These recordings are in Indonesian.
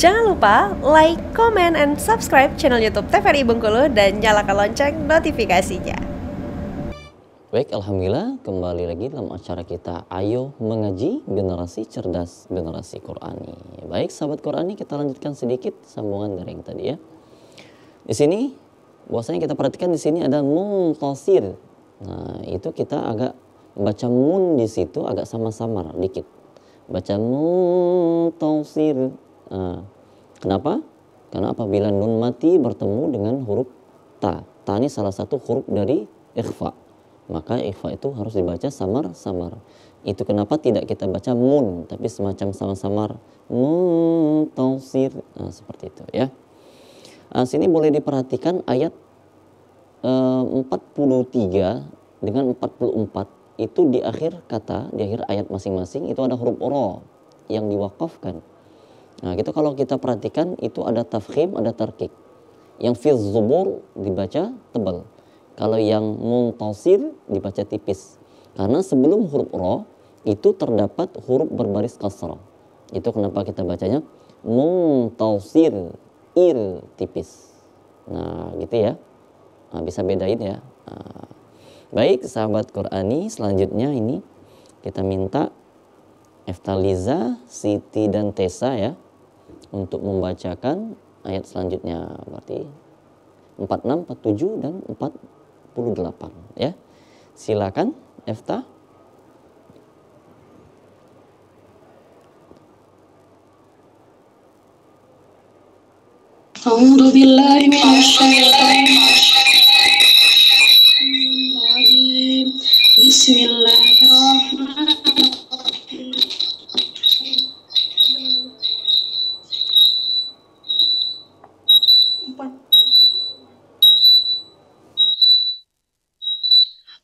Jangan lupa like, comment, and subscribe channel YouTube TVRI Bengkulu dan nyalakan lonceng notifikasinya. Baik, Alhamdulillah kembali lagi dalam acara kita Ayo Mengaji Generasi Cerdas Generasi Qur'ani. Baik, sahabat Qur'ani kita lanjutkan sedikit sambungan dari yang tadi ya. Di sini, bahwasanya kita perhatikan di sini ada muntasir. Nah, itu kita agak baca mun di situ agak sama-sama dikit. Baca muntasir. Ah. Ah. Kenapa? Karena apabila nun mati bertemu dengan huruf ta. Ta ini salah satu huruf dari ikhfa. Maka ikhfa itu harus dibaca samar-samar. Itu kenapa tidak kita baca mun, tapi semacam samar-samar tausir, Nah, seperti itu ya. Nah, sini boleh diperhatikan ayat eh, 43 dengan 44 itu di akhir kata, di akhir ayat masing-masing itu ada huruf oro yang diwakafkan. Nah, itu kalau kita perhatikan itu ada tafkhim, ada tarkik. Yang fil zubur dibaca tebal. Kalau yang muntasir dibaca tipis. Karena sebelum huruf ro itu terdapat huruf berbaris kasrah. Itu kenapa kita bacanya muntasir ir tipis. Nah, gitu ya. Nah, bisa bedain ya. Nah, baik, sahabat Qurani, selanjutnya ini kita minta Eftaliza, Siti dan Tesa ya untuk membacakan ayat selanjutnya berarti 46, 47 dan 48 ya. Silakan Efta. أعوذ بالله من الشيطان الرجيم بسم الله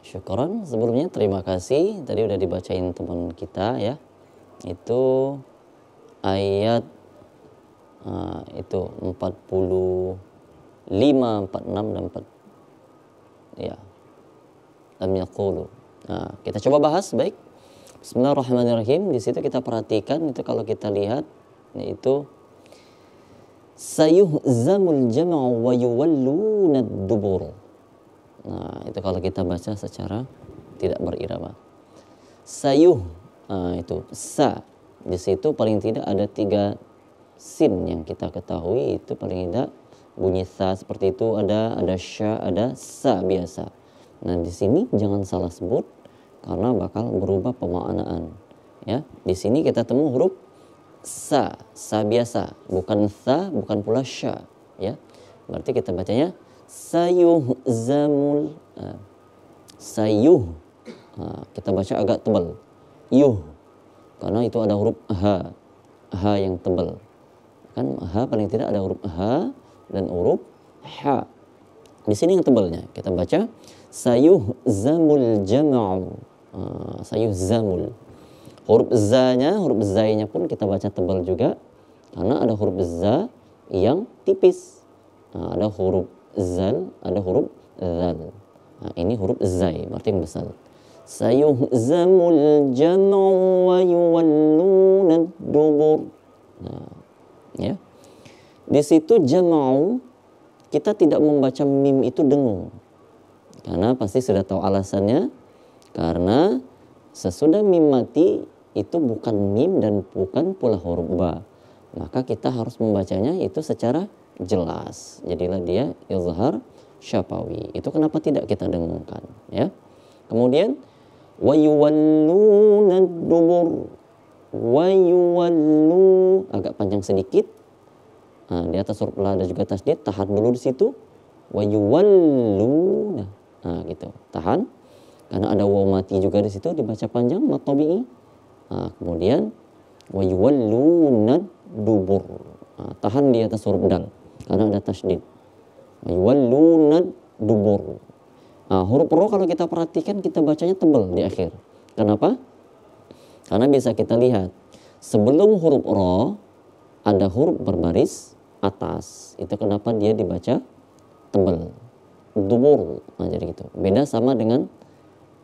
Syukuran. Sebelumnya terima kasih. Tadi udah dibacain teman kita ya. Itu ayat uh, itu 45, 46 dan 4 ya. Lam yaqulu. Nah, kita coba bahas baik. Bismillahirrahmanirrahim. Di situ kita perhatikan itu kalau kita lihat yaitu sayuhzamul jam'u wa yuwalluna dubur Nah, itu kalau kita baca secara tidak berirama. Sayuh, nah, itu sa. Di situ paling tidak ada tiga sin yang kita ketahui itu paling tidak bunyi sa seperti itu ada ada sya ada sa biasa. Nah di sini jangan salah sebut karena bakal berubah pemaknaan. Ya di sini kita temu huruf sa sa biasa bukan sa bukan pula sya ya berarti kita bacanya sayuh zamul ah, sayuh ah, kita baca agak tebal yuh karena itu ada huruf h h yang tebal kan h paling tidak ada huruf h dan huruf h di sini yang tebalnya kita baca zamul jam'u ah, sayuh zamul huruf zanya huruf zainya pun kita baca tebal juga karena ada huruf za yang tipis ada huruf zan ada huruf zal. Nah, ini huruf zai berarti besar. Sayuhzamul jam'u wa yuwalluna dubur. Nah, ya. Di situ jam'u kita tidak membaca mim itu dengung. Karena pasti sudah tahu alasannya. Karena sesudah mim mati itu bukan mim dan bukan pula huruf ba. Maka kita harus membacanya itu secara jelas. Jadilah dia izhar syafawi. Itu kenapa tidak kita dengungkan, ya? Kemudian wa dubur wa agak panjang sedikit. Nah, di atas huruf la dan juga tasdid tahan dulu di situ. Wa Nah, gitu. Tahan. Karena ada waw mati juga di situ dibaca panjang mat tabi'i. Nah, kemudian wa dubur. Nah, tahan di atas huruf dal karena ada tasdid wallunad dubur nah, huruf ro kalau kita perhatikan kita bacanya tebal di akhir kenapa karena bisa kita lihat sebelum huruf ro ada huruf berbaris atas itu kenapa dia dibaca tebal dubur nah, jadi gitu beda sama dengan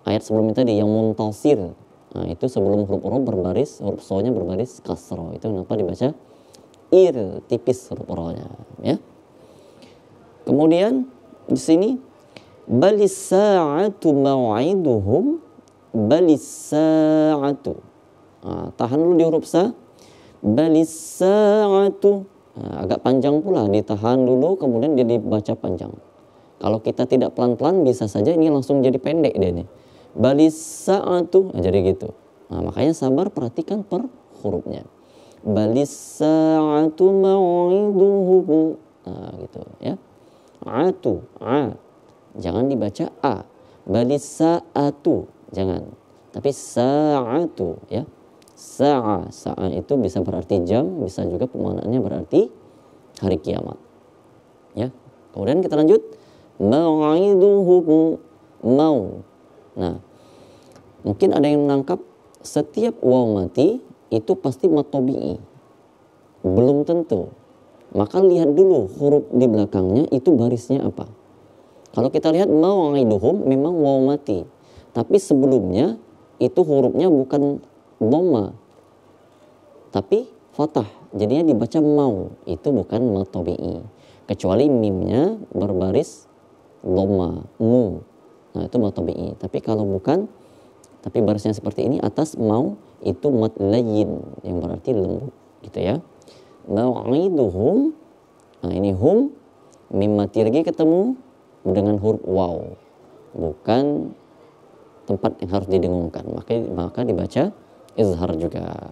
ayat sebelumnya tadi yang muntasir Nah, itu sebelum huruf ro berbaris, huruf so-nya berbaris kasro. Itu kenapa dibaca ir tipis huruf ya. Kemudian di sini balis sa'atu mau'iduhum balis sa'atu. Nah, tahan dulu di huruf sa. Balis sa'atu. Nah, agak panjang pula ditahan dulu kemudian dia dibaca panjang. Kalau kita tidak pelan-pelan bisa saja ini langsung jadi pendek dia nih. Balis sa'atu. Nah, jadi gitu. Nah, makanya sabar perhatikan per hurufnya balis sa'atu mau'iduhum nah gitu ya atu a jangan dibaca a balis sa'atu jangan tapi sa'atu ya sa'a sa'a itu bisa berarti jam bisa juga pemanaannya berarti hari kiamat ya kemudian kita lanjut mau'iduhum mau nah mungkin ada yang menangkap setiap waw mati itu pasti matobi'i. Belum tentu. Maka lihat dulu huruf di belakangnya itu barisnya apa. Kalau kita lihat mawangiduhum memang waw mati. Tapi sebelumnya itu hurufnya bukan doma. Tapi fatah. Jadinya dibaca mau. Itu bukan matobi'i. Kecuali mimnya berbaris doma, mu. Nah itu matobi'i. Tapi kalau bukan, tapi barisnya seperti ini atas mau itu mad lain yang berarti lembut gitu ya mau'iduhum nah ini hum mimatirgi ketemu dengan huruf waw bukan tempat yang harus didengungkan maka maka dibaca izhar juga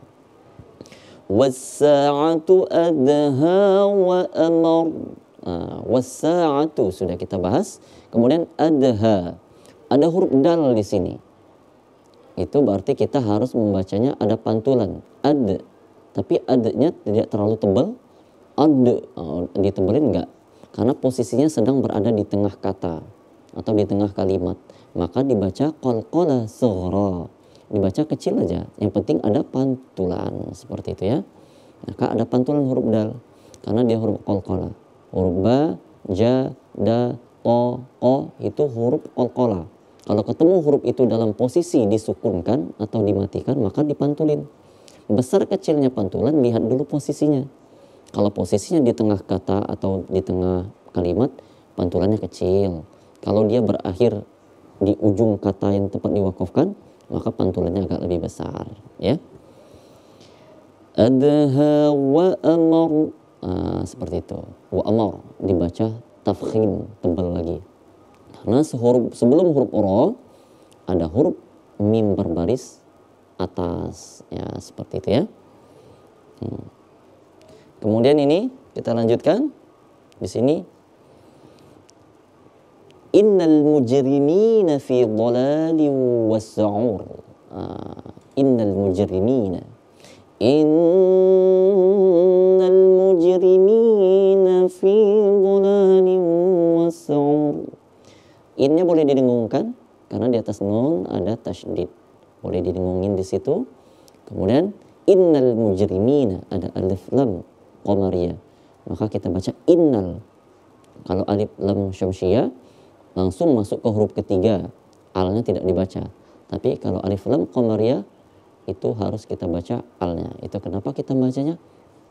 wasa'atu adha wa amar nah, wasa'atu sudah kita bahas kemudian adha ada huruf dal di sini itu berarti kita harus membacanya ada pantulan ad tapi adanya tidak terlalu tebal ad oh, ditebelin enggak karena posisinya sedang berada di tengah kata atau di tengah kalimat maka dibaca kolkola soro dibaca kecil aja yang penting ada pantulan seperti itu ya maka ada pantulan huruf dal karena dia huruf kolkola huruf ba ja da to ko itu huruf kolkola kalau ketemu huruf itu dalam posisi disukunkan atau dimatikan maka dipantulin. Besar kecilnya pantulan lihat dulu posisinya. Kalau posisinya di tengah kata atau di tengah kalimat pantulannya kecil. Kalau dia berakhir di ujung kata yang tepat diwakafkan maka pantulannya agak lebih besar ya. Adha wa amar. Nah, seperti itu. Wa amar dibaca tafkhim tebal lagi karena sehuruf, sebelum huruf ro ada huruf mim berbaris baris atas ya seperti itu ya. Hmm. Kemudian ini kita lanjutkan di sini Innal mujrimina fi dhalalin was'ur. Ah, innal mujrimina. Innal mujrimina fi dhalalin Innya boleh didengungkan karena di atas nun ada tasdid Boleh didengungin di situ. Kemudian innal mujrimina ada alif lam qomariyah. Maka kita baca innal. Kalau alif lam syamsiyah langsung masuk ke huruf ketiga. Alnya tidak dibaca. Tapi kalau alif lam qomariyah itu harus kita baca alnya. Itu kenapa kita bacanya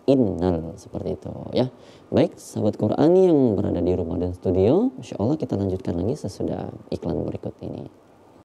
Innal seperti itu ya. Baik, sahabat Qurani yang berada di rumah dan studio, insya Allah kita lanjutkan lagi sesudah iklan berikut ini.